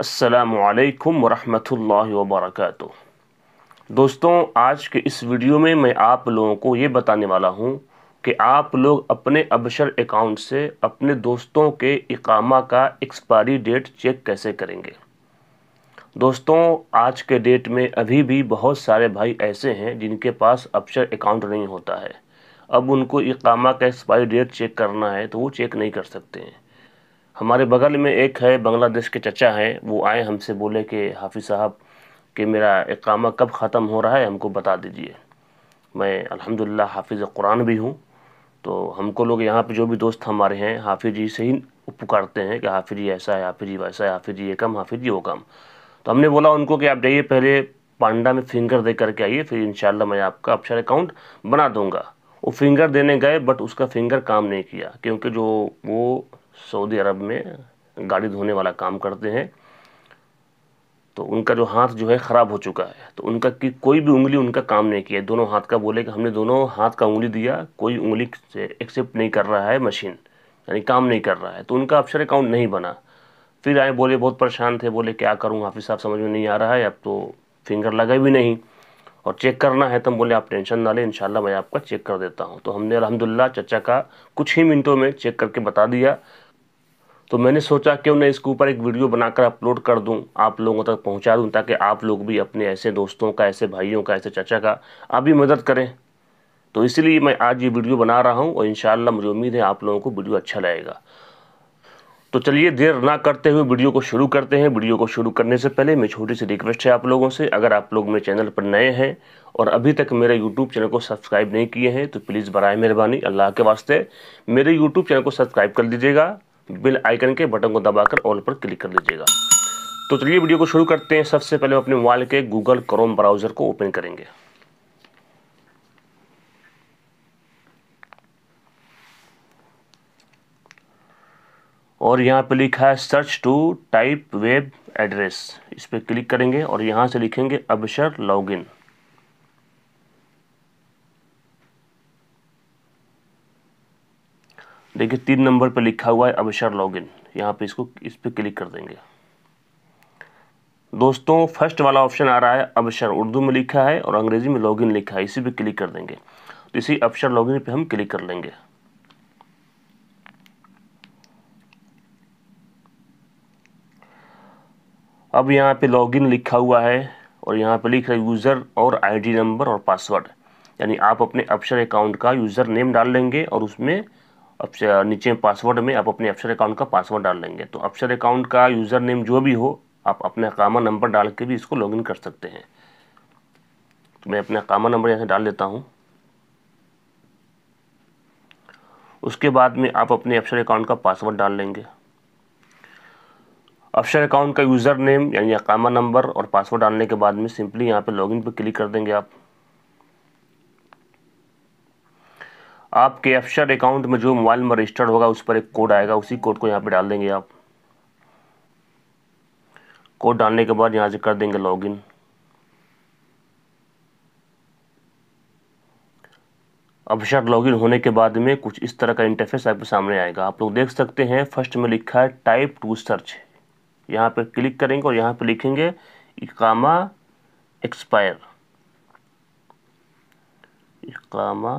असलकम वरहमल वर्क दोस्तों आज के इस वीडियो में मैं आप लोगों को ये बताने वाला हूँ कि आप लोग अपने अबशर अकाउंट से अपने दोस्तों के इकामा का एक्सपायरी डेट चेक कैसे करेंगे दोस्तों आज के डेट में अभी भी बहुत सारे भाई ऐसे हैं जिनके पास अबशर अकाउंट नहीं होता है अब उनको इकामा का एक्सपायरी डेट चेक करना है तो वो चेक नहीं कर सकते हैं हमारे बगल में एक है बांग्लादेश के चचा हैं वो आए हमसे बोले कि हाफिज़ साहब कि मेरा इकामा कब ख़त्म हो रहा है हमको बता दीजिए मैं अल्हम्दुलिल्लाह हाफिज़ कुरान भी हूँ तो हमको लोग यहाँ पे जो भी दोस्त हमारे हैं हाफिज जी से ही पुकारते हैं कि हाफिज जी ऐसा है हाफिज जी वैसा है हाफिज जी ये कम हाफिज जी वो कम तो हमने बोला उनको कि आप जाइए पहले पांडा में फिंगर दे करके आइए फिर इन मैं आपका अपशर अकाउंट बना दूँगा वो फिंगर देने गए बट उसका फिंगर काम नहीं किया क्योंकि जो वो सऊदी अरब में गाड़ी धोने वाला काम करते हैं तो उनका जो हाथ जो है ख़राब हो चुका है तो उनका की कोई भी उंगली उनका काम नहीं किया दोनों हाथ का बोले कि हमने दोनों हाथ का उंगली दिया कोई उंगली से एक्सेप्ट नहीं कर रहा है मशीन यानी काम नहीं कर रहा है तो उनका अफसर अकाउंट नहीं बना फिर आए बोले बहुत परेशान थे बोले क्या करूँ हाफिज साहब समझ में नहीं आ रहा है अब तो फिंगर लगे भी नहीं और चेक करना है तो बोले आप टेंशन ना लें इंशाल्लाह मैं आपका चेक कर देता हूँ तो हमने अलहमदिल्ला चचा का कुछ ही मिनटों में चेक करके बता दिया तो मैंने सोचा क्यों ना इसके ऊपर एक वीडियो बनाकर अपलोड कर दूं आप लोगों तक पहुंचा दूं ताकि आप लोग भी अपने ऐसे दोस्तों का ऐसे भाइयों का ऐसे चाचा का आप भी मदद करें तो इसीलिए मैं आज ये वीडियो बना रहा हूँ और इन मुझे उम्मीद है आप लोगों को वीडियो अच्छा लगेगा तो चलिए देर ना करते हुए वीडियो को शुरू करते हैं वीडियो को शुरू करने से पहले मेरी छोटी सी रिक्वेस्ट है आप लोगों से अगर आप लोग मेरे चैनल पर नए हैं और अभी तक मेरे यूट्यूब चैनल को सब्सक्राइब नहीं किए हैं तो प्लीज़ बर मेहरबानी अल्लाह के वास्ते मेरे यूट्यूब चैनल को सब्सक्राइब कर दीजिएगा बिल आइकन के बटन को दबाकर ऑल पर क्लिक कर लीजिएगा तो चलिए वीडियो को शुरू करते हैं सबसे पहले अपने मोबाइल के गूगल क्रोम ब्राउज़र को ओपन करेंगे और यहाँ पे लिखा है search to type web address इस पर क्लिक करेंगे और यहाँ से लिखेंगे अबशर लॉगिन देखिए तीन नंबर पर लिखा हुआ है अवसर लॉगिन यहाँ पे इसको इस पर क्लिक कर देंगे दोस्तों फर्स्ट वाला ऑप्शन आ रहा है अवसर उर्दू में लिखा है और अंग्रेज़ी में लॉगिन लिखा है इसी पे क्लिक कर देंगे तो इसी अवसर लॉगिन पे हम क्लिक कर लेंगे अब यहाँ पे लॉगिन लिखा हुआ है और यहाँ पे लिखा है यूज़र और आईडी नंबर और पासवर्ड यानी आप अपने अवसर अकाउंट का यूज़र नेम डाल लेंगे और उसमें नीचे पासवर्ड में आप अपने अफसर अकाउंट का पासवर्ड डाल लेंगे तो अफसर अकाउंट का यूज़र नेम जो भी हो आप अपने कामा नंबर डाल के भी इसको लॉगिन कर सकते हैं तो मैं अपने कामा नंबर यहाँ से डाल लेता हूँ उसके बाद में आप अपने अफसर अकाउंट का पासवर्ड डाल लेंगे अफसर अकाउंट का यूज़र नेम यानी अकामा नंबर और पासवर्ड डालने के बाद में सिंपली यहाँ पे लॉगिन पे क्लिक कर देंगे आप आपके एफशर अकाउंट में जो मोबाइल नंबर रजिस्टर्ड होगा उस पर एक कोड आएगा उसी कोड को यहाँ पे डाल देंगे आप कोड डालने के बाद यहाँ से कर देंगे लॉगिन अफशर लॉगिन होने के बाद में कुछ इस तरह का इंटरफेस आपके सामने आएगा आप लोग देख सकते हैं फर्स्ट में लिखा है टाइप टू सर्च यहाँ पर क्लिक करेंगे और यहाँ पर लिखेंगे इकामा एक्सपायर इकामा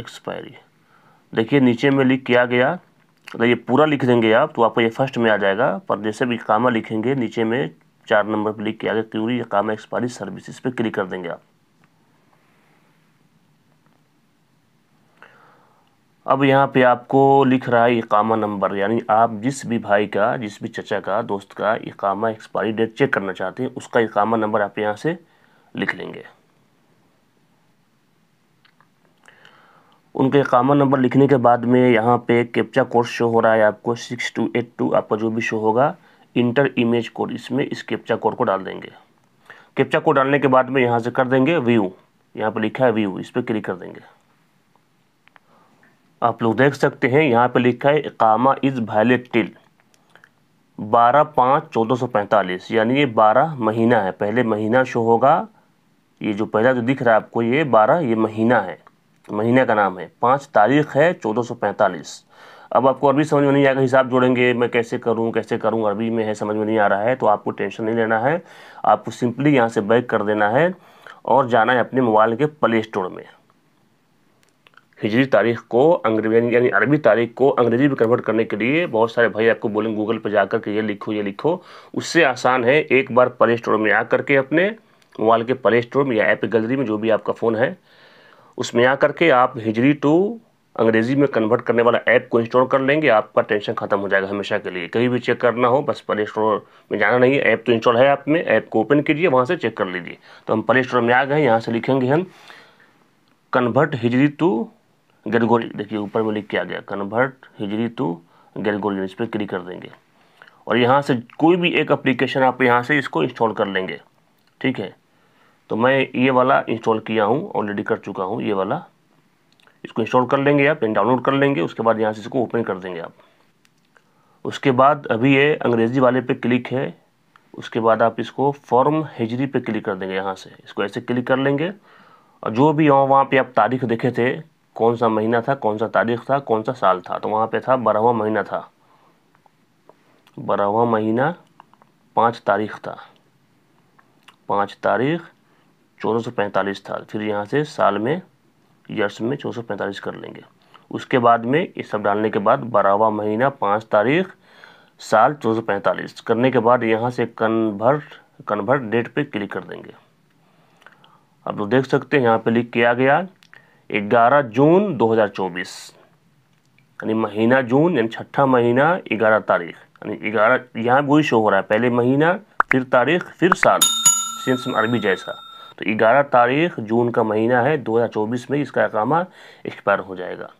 एक्सपायरी देखिए नीचे में लिख किया गया अगर ये पूरा लिख देंगे आप तो आपको ये फर्स्ट में आ जाएगा पर जैसे भी कामा लिखेंगे नीचे में चार नंबर पर लिख किया गया क्यूरी कामा एक्सपायरी सर्विसेज पे क्लिक कर देंगे आप अब यहाँ पे आपको लिख रहा है इकामा नंबर यानी आप जिस भी भाई का जिस भी चचा का दोस्त का इकामा एक्सपायरी डेट चेक करना चाहते हैं उसका इकामा नंबर आप यहाँ से लिख लेंगे उनके कामन नंबर लिखने के बाद में यहाँ पे कैप्चा कोड शो हो रहा है आपको सिक्स टू एट टू आपका जो भी शो होगा इंटर इमेज कोड इसमें इस कैप्चा कोड को डाल देंगे कैप्चा कोड डालने के बाद में यहाँ से कर देंगे व्यू यहाँ पर लिखा है व्यू इस पर क्लिक कर देंगे आप लोग देख सकते हैं यहाँ पर लिखा है कामा इज़ वैलिड टिल बारह पाँच चौदह सौ पैंतालीस यानी ये बारह महीना है पहले महीना शो होगा ये जो पहला जो दिख रहा है आपको ये बारह ये महीना है महीने का नाम है पाँच तारीख है चौदह सौ पैंतालीस अब आपको अरबी समझ में नहीं आएगा हिसाब जोड़ेंगे मैं कैसे करूं कैसे करूं अरबी में है समझ में नहीं आ रहा है तो आपको टेंशन नहीं लेना है आपको सिंपली यहां से बैक कर देना है और जाना है अपने मोबाइल के प्ले स्टोर में हिजरी तारीख को अंग्रेजी यानी अरबी तारीख को अंग्रेजी में कन्वर्ट करने के लिए बहुत सारे भाई आपको बोलेंगे गूगल पर जाकर के ये लिखो ये लिखो उससे आसान है एक बार प्ले स्टोर में आ करके अपने मोबाइल के प्ले स्टोर में या ऐप गैलरी में जो भी आपका फ़ोन है उसमें आकर के आप हिजरी टू अंग्रेजी में कन्वर्ट करने वाला ऐप को इंस्टॉल कर लेंगे आपका टेंशन खत्म हो जाएगा हमेशा के लिए कहीं भी चेक करना हो बस प्ले स्टोर में जाना नहीं है ऐप तो इंस्टॉल है आप में ऐप को ओपन कीजिए वहाँ से चेक कर लीजिए तो हम प्ले स्टोर में आ गए यहाँ से लिखेंगे हम कन्वर्ट हिजरी टू गेरगोरी देखिए ऊपर में लिख के आ गया कन्वर्ट हिजरी टू गेरगोरी इस पर क्लिक कर देंगे और यहाँ से कोई भी एक अप्लीकेशन आप यहाँ से इसको इंस्टॉल कर लेंगे ठीक है तो मैं ये वाला इंस्टॉल किया हूँ ऑलरेडी कर चुका हूँ ये वाला इसको इंस्टॉल कर लेंगे आप डाउनलोड कर लेंगे उसके बाद यहाँ से इसको ओपन कर देंगे आप उसके बाद अभी ये अंग्रेज़ी वाले पे क्लिक है उसके बाद आप इसको फॉर्म हिजरी पे क्लिक कर देंगे यहाँ से इसको ऐसे क्लिक कर लेंगे और जो भी यहाँ वहाँ पे आप तारीख देखे थे कौन सा महीना था कौन सा तारीख था कौन सा साल था तो वहाँ पे था बारहवा महीना था बारहवा महीना पाँच तारीख था पाँच तारीख चौदह था फिर यहाँ से साल में यर्स में चौदह कर लेंगे उसके बाद में ये सब डालने के बाद बारहवा महीना पाँच तारीख साल चौदह करने के बाद यहाँ से कन्वर्ट कन्वर्ट डेट पे क्लिक कर देंगे आप लोग तो देख सकते हैं यहाँ पे लिख किया गया 11 जून 2024 यानी महीना जून यानी छठा महीना 11 तारीख यानी 11 यहाँ वही शो हो रहा है पहले महीना फिर तारीख फिर साल सेम अरबी जैसा तो ग्यारह तारीख जून का महीना है 2024 में इसका अकामा एक्सपायर हो जाएगा